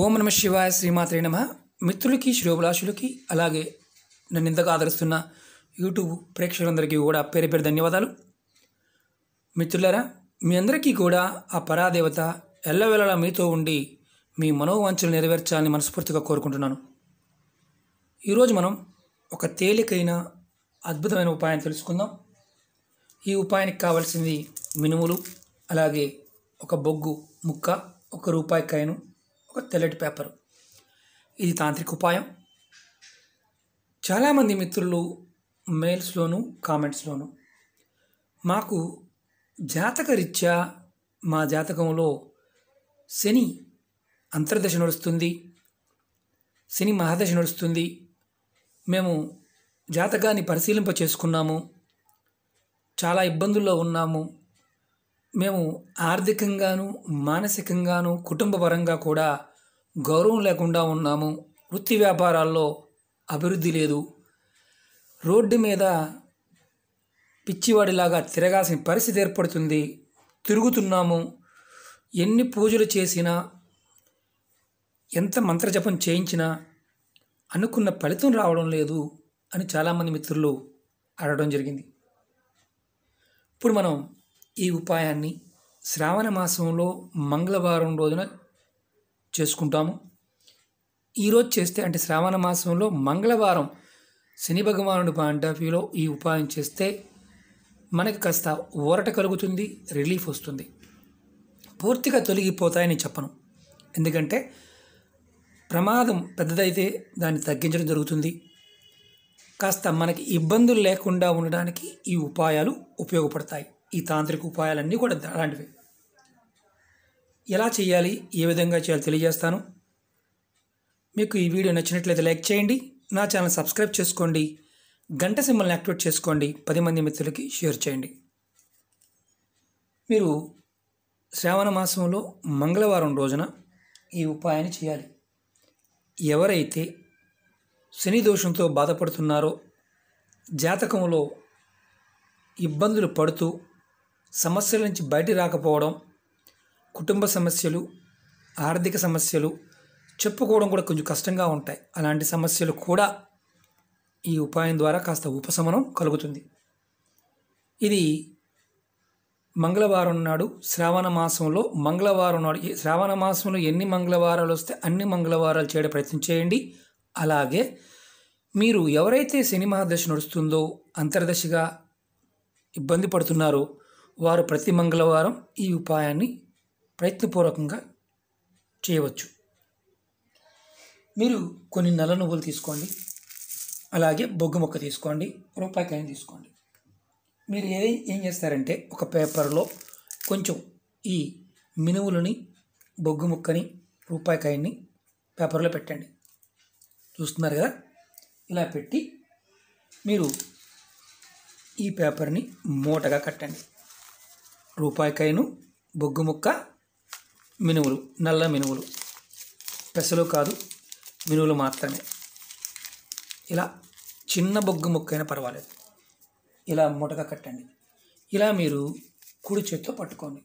ఓం నమ శివాయ శ్రీమాత్రే నమ మిత్రులకి శ్రోభిలాషులకి అలాగే నన్ను ఇంతగా ఆదరిస్తున్న యూట్యూబ్ ప్రేక్షకులందరికీ కూడా పేరు పేరు ధన్యవాదాలు మిత్రులారా మీ అందరికీ కూడా ఆ పరాదేవత ఎల్లవేళలా మీతో ఉండి మీ మనోవాంఛలు నెరవేర్చాలని మనస్ఫూర్తిగా కోరుకుంటున్నాను ఈరోజు మనం ఒక తేలికైన అద్భుతమైన ఉపాయాన్ని తెలుసుకుందాం ఈ ఉపాయానికి కావాల్సింది మినుములు అలాగే ఒక బొగ్గు ముక్క ఒక రూపాయి కాయను ఒక తెల్లటి పేపరు ఇది తాంత్రిక ఉపాయం చాలామంది మిత్రులు మెయిల్స్లోనూ కామెంట్స్లోనూ మాకు జాతకరీత్యా మా జాతకంలో శని అంతర్దశ నడుస్తుంది శని మహాదశ నడుస్తుంది మేము జాతకాన్ని పరిశీలింప చేసుకున్నాము చాలా ఇబ్బందుల్లో ఉన్నాము మేము ఆర్థికంగాను మానసికంగాను కుటుంబపరంగా కూడా గౌరవం లేకుండా ఉన్నాము వృత్తి వ్యాపారాల్లో అభివృద్ధి లేదు రోడ్డు మీద పిచ్చివాడిలాగా తిరగాల్సిన పరిస్థితి ఏర్పడుతుంది తిరుగుతున్నాము ఎన్ని పూజలు చేసినా ఎంత మంత్రజపం చేయించినా అనుకున్న ఫలితం రావడం లేదు అని చాలామంది మిత్రులు అడగడం జరిగింది ఇప్పుడు మనం ఈ ఉపాయాన్ని శ్రావణ మాసంలో మంగళవారం రోజున చేసుకుంటాము ఈరోజు చేస్తే అంటే శ్రావణ మాసంలో మంగళవారం శని భగవానుడు పాయింట్ ఆఫ్ వ్యూలో ఈ ఉపాయం చేస్తే మనకి కాస్త ఊరట కలుగుతుంది రిలీఫ్ వస్తుంది పూర్తిగా తొలగిపోతాయని చెప్పను ఎందుకంటే ప్రమాదం పెద్దదైతే దాన్ని తగ్గించడం జరుగుతుంది కాస్త మనకి ఇబ్బందులు లేకుండా ఉండడానికి ఈ ఉపాయాలు ఉపయోగపడతాయి ఈ తాంత్రిక ఉపాయాలన్నీ కూడా అలాంటివి ఎలా చేయాలి ఏ విధంగా చేయాలి తెలియజేస్తాను మీకు ఈ వీడియో నచ్చినట్లయితే లైక్ చేయండి నా ఛానల్ సబ్స్క్రైబ్ చేసుకోండి గంట సింబల్ని యాక్టివేట్ చేసుకోండి పది మంది మిత్రులకి షేర్ చేయండి మీరు శ్రావణ మాసంలో మంగళవారం రోజున ఈ ఉపాయాన్ని చేయాలి ఎవరైతే శని దోషంతో బాధపడుతున్నారో జాతకంలో ఇబ్బందులు పడుతూ సమస్యల నుంచి బయట రాకపోవడం కుటుంబ సమస్యలు ఆర్థిక సమస్యలు చెప్పుకోవడం కూడా కొంచెం కష్టంగా ఉంటాయి అలాంటి సమస్యలు కూడా ఈ ఉపాయం ద్వారా కాస్త ఉపశమనం కలుగుతుంది ఇది మంగళవారం నాడు శ్రావణ మాసంలో మంగళవారం నాడు శ్రావణ మాసంలో ఎన్ని మంగళవారాలు వస్తే అన్ని మంగళవారాలు చేయడం ప్రయత్నం చేయండి అలాగే మీరు ఎవరైతే శని మహాదశ నడుస్తుందో అంతర్దశగా ఇబ్బంది పడుతున్నారో వారు ప్రతి మంగళవారం ఈ ఉపాయాన్ని ప్రయత్నపూర్వకంగా చేయవచ్చు మీరు కొన్ని నల్ల నువ్వులు తీసుకోండి అలాగే బొగ్గు మొక్క తీసుకోండి రూపాయికాయని తీసుకోండి మీరు ఏ ఏం చేస్తారంటే ఒక పేపర్లో కొంచెం ఈ మినువులని బొగ్గు ముక్కని రూపాయికాయని పేపర్లో పెట్టండి చూస్తున్నారు కదా ఇలా పెట్టి మీరు ఈ పేపర్ని మూటగా కట్టండి రూపాయికాయను బొగ్గు ముక్క మినువులు నల్ల మినువులు పెసలు కాదు మినువులు మాత్రమే ఇలా చిన్న బొగ్గు ముక్క అయినా పర్వాలేదు ఇలా మూటగా కట్టండి ఇలా మీరు కుడి చేత్తో పట్టుకోండి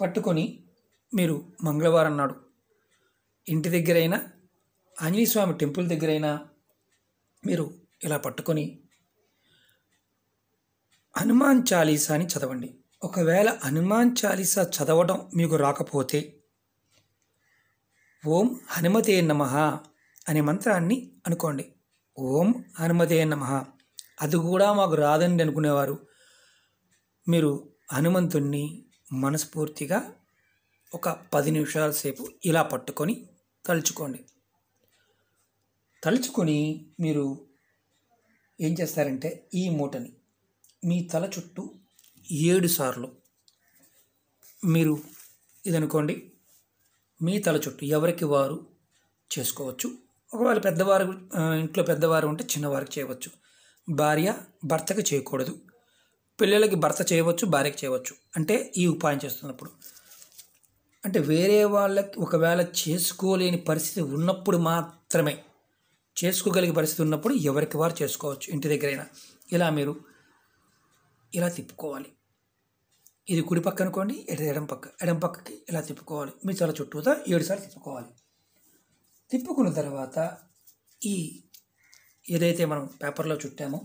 పట్టుకొని మీరు మంగళవారం నాడు ఇంటి దగ్గరైనా ఆంజనేయ స్వామి టెంపుల్ దగ్గరైనా మీరు ఇలా పట్టుకొని హనుమాన్ చాలీసాని చదవండి ఒకవేళ హనుమాన్ చాలీసా చదవడం మీకు రాకపోతే ఓం హనుమతే నమ అనే మంత్రాన్ని అనుకోండి ఓం హనుమతే నమ అది కూడా మాకు రాదండి అనుకునేవారు మీరు హనుమంతుణ్ణి మనస్ఫూర్తిగా ఒక పది నిమిషాల సేపు ఇలా పట్టుకొని తలుచుకోండి తలుచుకొని మీరు ఏం చేస్తారంటే ఈ మూటని మీ తల చుట్టూ ఏడు సార్లు మీరు ఇదనుకోండి మీ తల చుట్టూ ఎవరికి వారు చేసుకోవచ్చు ఒకవేళ పెద్దవారు ఇంట్లో పెద్దవారు ఉంటే చిన్నవారికి చేయవచ్చు భార్య భర్తకి చేయకూడదు పిల్లలకి భర్త చేయవచ్చు భార్యకి చేయవచ్చు అంటే ఈ ఉపాయం చేస్తున్నప్పుడు అంటే వేరే వాళ్ళకి ఒకవేళ చేసుకోలేని పరిస్థితి ఉన్నప్పుడు మాత్రమే చేసుకోగలిగే పరిస్థితి ఉన్నప్పుడు ఎవరికి వారు చేసుకోవచ్చు ఇంటి దగ్గరైనా ఇలా మీరు ఇలా తిప్పుకోవాలి ఇది కుడి పక్క అనుకోండి ఎటు ఎడం పక్క ఎడం పక్కకి ఇలా తిప్పుకోవాలి మీ చాలా చుట్టూతో ఏడుసార్లు తిప్పుకోవాలి తిప్పుకున్న తర్వాత ఈ ఏదైతే మనం పేపర్లో చుట్టామో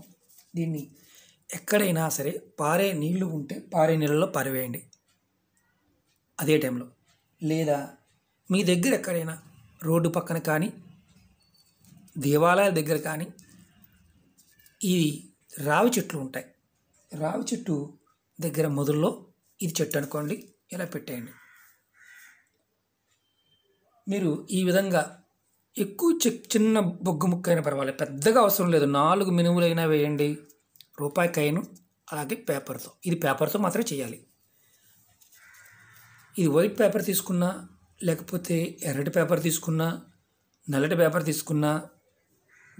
దీన్ని ఎక్కడైనా సరే పారే నీళ్లు ఉంటే పారే నీళ్ళలో పారివేయండి అదే టైంలో లేదా మీ దగ్గర ఎక్కడైనా రోడ్డు పక్కన కానీ దేవాలయాల దగ్గర కానీ ఈ రావి చెట్లు ఉంటాయి రావి చెట్టు దగ్గర మొదల్లో ఇది చెట్టు అనుకోండి ఇలా పెట్టేయండి మీరు ఈ విధంగా ఎక్కువ చిన్న బొగ్గు ముక్క అయినా పర్వాలేదు పెద్దగా అవసరం లేదు నాలుగు మినుములైనా వేయండి రూపాయి కాయను అలాగే పేపర్తో ఇది పేపర్తో మాత్రమే చేయాలి ఇది వైట్ పేపర్ తీసుకున్నా లేకపోతే ఎర్రటి పేపర్ తీసుకున్నా నల్లటి పేపర్ తీసుకున్నా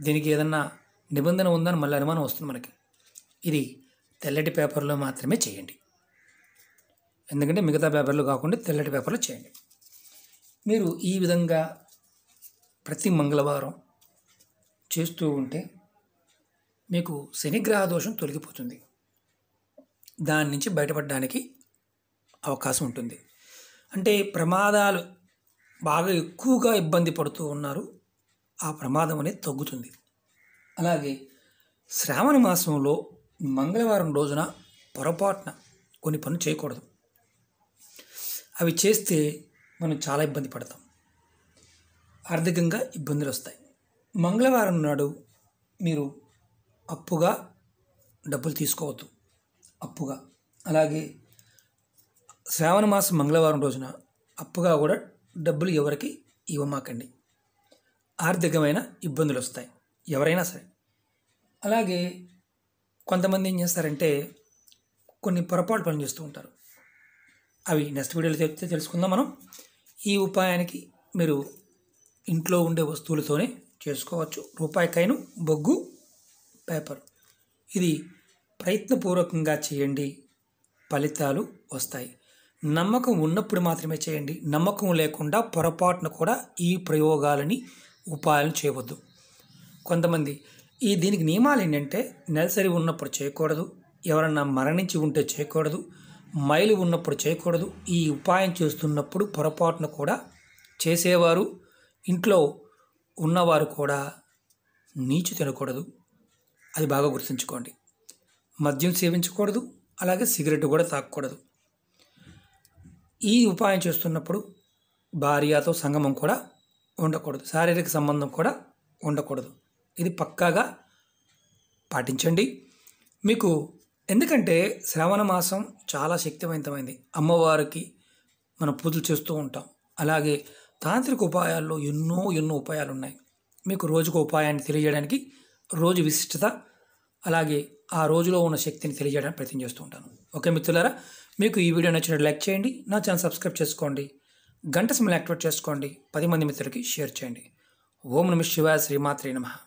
దీనికి ఏదన్నా నిబంధన ఉందని మళ్ళీ అనుమానం వస్తుంది మనకి ఇది తెల్లటి పేపర్లో మాత్రమే చేయండి ఎందుకంటే మిగతా పేపర్లు కాకుండా తెల్లటి పేపర్లో చేయండి మీరు ఈ విధంగా ప్రతి మంగళవారం చేస్తూ ఉంటే మీకు శనిగ్రహ దోషం తొలగిపోతుంది దాని నుంచి బయటపడడానికి అవకాశం ఉంటుంది అంటే ప్రమాదాలు బాగా ఎక్కువగా ఇబ్బంది పడుతూ ఉన్నారు ఆ ప్రమాదం అనేది తగ్గుతుంది అలాగే శ్రావణ మాసంలో మంగళవారం రోజున పొరపాటున కొన్ని పనులు చేయకూడదు అవి చేస్తే మనం చాలా ఇబ్బంది పడతాం ఆర్థికంగా ఇబ్బందులు వస్తాయి మంగళవారం నాడు మీరు అప్పుగా డబ్బులు తీసుకోవద్దు అప్పుగా అలాగే శ్రావణ మాసం మంగళవారం రోజున అప్పుగా కూడా డబ్బులు ఎవరికి ఇవ్వమాకండి ఆర్థికమైన ఇబ్బందులు వస్తాయి ఎవరైనా సరే అలాగే కొంతమంది ఏం చేస్తారంటే కొన్ని పొరపాటు పనులు చేస్తూ ఉంటారు అవి నెక్స్ట్ వీడియోలో చెప్తే తెలుసుకుందాం మనం ఈ ఉపాయానికి మీరు ఇంట్లో ఉండే వస్తువులతోనే చేసుకోవచ్చు రూపాయికాయను బొగ్గు పేపర్ ఇది ప్రయత్నపూర్వకంగా చేయండి ఫలితాలు వస్తాయి నమ్మకం ఉన్నప్పుడు మాత్రమే చేయండి నమ్మకం లేకుండా పొరపాటున కూడా ఈ ప్రయోగాలని ఉపాయాలు చేయవద్దు కొంతమంది ఈ దీనికి నియమాలు ఏంటంటే నెలసరి ఉన్నప్పుడు చేయకూడదు ఎవరన్నా మరణించి ఉంటే చేయకూడదు మైలు ఉన్నప్పుడు చేయకూడదు ఈ ఉపాయం చేస్తున్నప్పుడు పొరపాటును కూడా చేసేవారు ఇంట్లో ఉన్నవారు కూడా నీచు తినకూడదు అది బాగా గుర్తుంచుకోండి మద్యం సేవించకూడదు అలాగే సిగరెట్ కూడా తాగకూడదు ఈ ఉపాయం చేస్తున్నప్పుడు భార్యతో సంగమం కూడా ఉండకూడదు శారీరక సంబంధం కూడా ఉండకూడదు ఇది పక్కాగా పాటించండి మీకు ఎందుకంటే శ్రావణ మాసం చాలా శక్తివంతమైంది అమ్మవారికి మనం పూజలు చేస్తూ ఉంటాం అలాగే తాంత్రిక ఉపాయాల్లో ఎన్నో ఎన్నో ఉపాయాలు ఉన్నాయి మీకు రోజుకు ఉపాయాన్ని తెలియజేయడానికి రోజు విశిష్టత అలాగే ఆ రోజులో ఉన్న శక్తిని తెలియజేయడానికి ప్రయత్నం చేస్తూ ఉంటాను ఓకే మిత్రులారా మీకు ఈ వీడియో నచ్చినట్టు లైక్ చేయండి నా ఛానల్ సబ్స్క్రైబ్ చేసుకోండి గంట సమయం యాక్టివేట్ చేసుకోండి పది మంది మిత్రులకి షేర్ చేయండి ఓం నమ శివాయ శ్రీమాత్రి నమః